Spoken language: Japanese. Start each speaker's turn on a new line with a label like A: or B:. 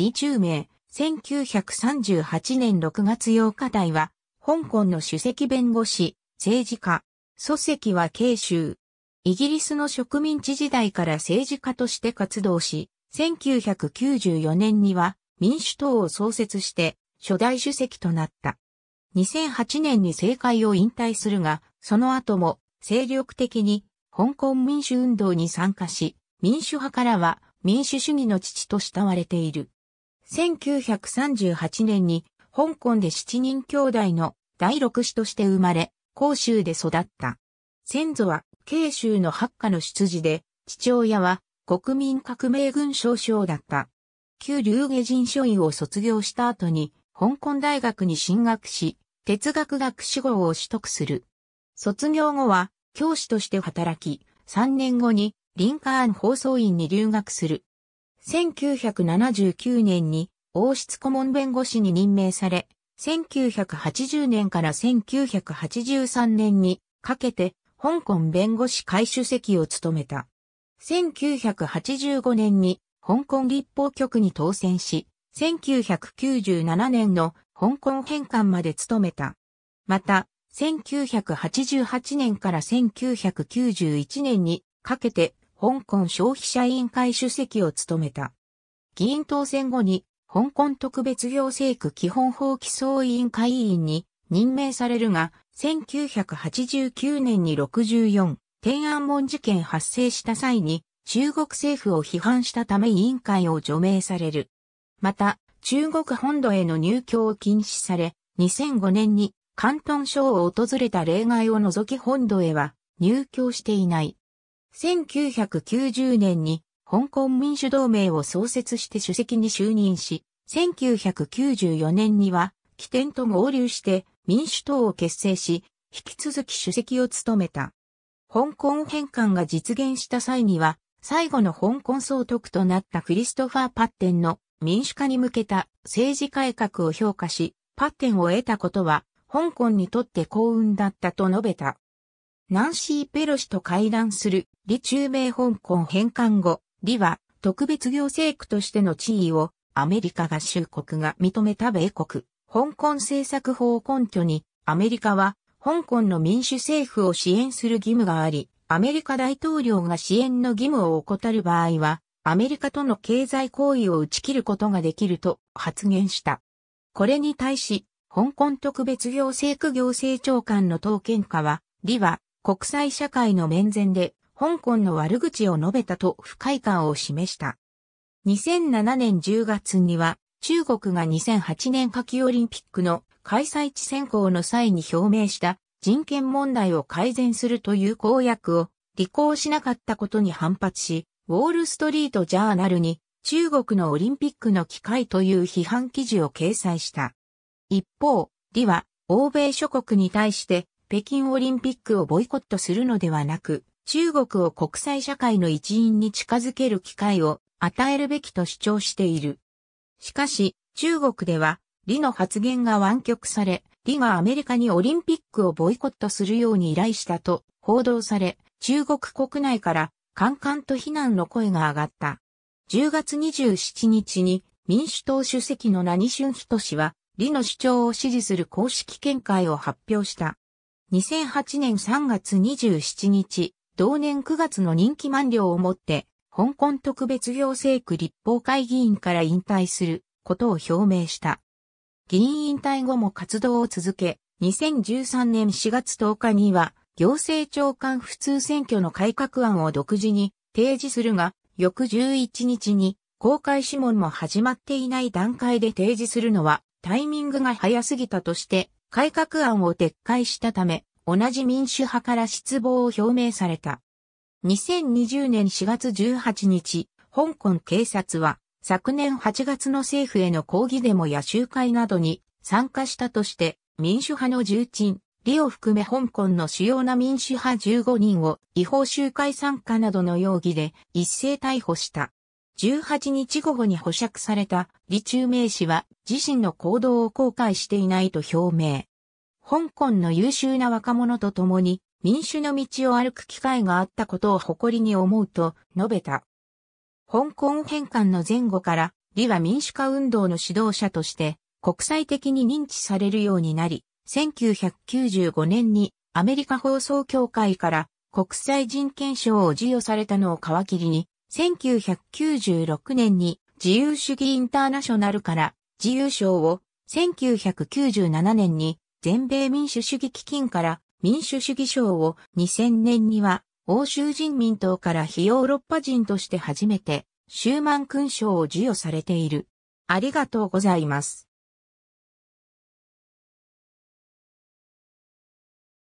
A: 李中明、1938年6月8日台は、香港の主席弁護士、政治家、祖籍は慶州。イギリスの植民地時代から政治家として活動し、1994年には民主党を創設して初代主席となった。2008年に政界を引退するが、その後も精力的に香港民主運動に参加し、民主派からは民主主義の父と慕われている。1938年に香港で七人兄弟の第六子として生まれ、広州で育った。先祖は慶州の八家の出自で、父親は国民革命軍少将だった。旧龍下人書院を卒業した後に、香港大学に進学し、哲学学士号を取得する。卒業後は教師として働き、3年後にリンカーン放送院に留学する。1979年に王室顧問弁護士に任命され、1980年から1983年にかけて香港弁護士会主席を務めた。1985年に香港立法局に当選し、1997年の香港返還まで務めた。また、1988年から1991年にかけて香港消費者委員会主席を務めた。議員当選後に、香港特別行政区基本法規総委員会委員に任命されるが、1989年に64、天安門事件発生した際に、中国政府を批判したため委員会を除名される。また、中国本土への入居を禁止され、2005年に関東省を訪れた例外を除き本土へは入居していない。1990年に香港民主同盟を創設して主席に就任し、1994年には起点と合流して民主党を結成し、引き続き主席を務めた。香港返還が実現した際には、最後の香港総督となったクリストファー・パッテンの民主化に向けた政治改革を評価し、パッテンを得たことは香港にとって幸運だったと述べた。ナンシー・ペロシと会談する、李中米香港返還後、李は特別行政区としての地位をアメリカ合衆国が認めた米国、香港政策法を根拠に、アメリカは香港の民主政府を支援する義務があり、アメリカ大統領が支援の義務を怠る場合は、アメリカとの経済行為を打ち切ることができると発言した。これに対し、香港特別行政区行政長官の当権下は、李は国際社会の面前で香港の悪口を述べたと不快感を示した。2007年10月には中国が2008年夏季オリンピックの開催地選考の際に表明した人権問題を改善するという公約を履行しなかったことに反発し、ウォールストリートジャーナルに中国のオリンピックの機会という批判記事を掲載した。一方、李は欧米諸国に対して北京オリンピックをボイコットするのではなく、中国を国際社会の一員に近づける機会を与えるべきと主張している。しかし、中国では、李の発言が湾曲され、李がアメリカにオリンピックをボイコットするように依頼したと報道され、中国国内からカンカンと非難の声が上がった。10月27日に民主党主席の何俊人氏は、李の主張を支持する公式見解を発表した。2008年3月27日、同年9月の任期満了をもって、香港特別行政区立法会議員から引退することを表明した。議員引退後も活動を続け、2013年4月10日には、行政長官普通選挙の改革案を独自に提示するが、翌11日に公開諮問も始まっていない段階で提示するのはタイミングが早すぎたとして改革案を撤回したため、同じ民主派から失望を表明された。2020年4月18日、香港警察は昨年8月の政府への抗議デモや集会などに参加したとして民主派の重鎮、リを含め香港の主要な民主派15人を違法集会参加などの容疑で一斉逮捕した。18日午後に保釈された李中明氏は自身の行動を後悔していないと表明。香港の優秀な若者と共に民主の道を歩く機会があったことを誇りに思うと述べた。香港返還の前後から李は民主化運動の指導者として国際的に認知されるようになり、1995年にアメリカ放送協会から国際人権賞を授与されたのを皮切りに、1996年に自由主義インターナショナルから自由賞を、1997年に全米民主主義基金から民主主義賞を2000年には欧州人民党から非ヨーロッパ人として初めてシューマン勲章を授与されている。ありがとうございます。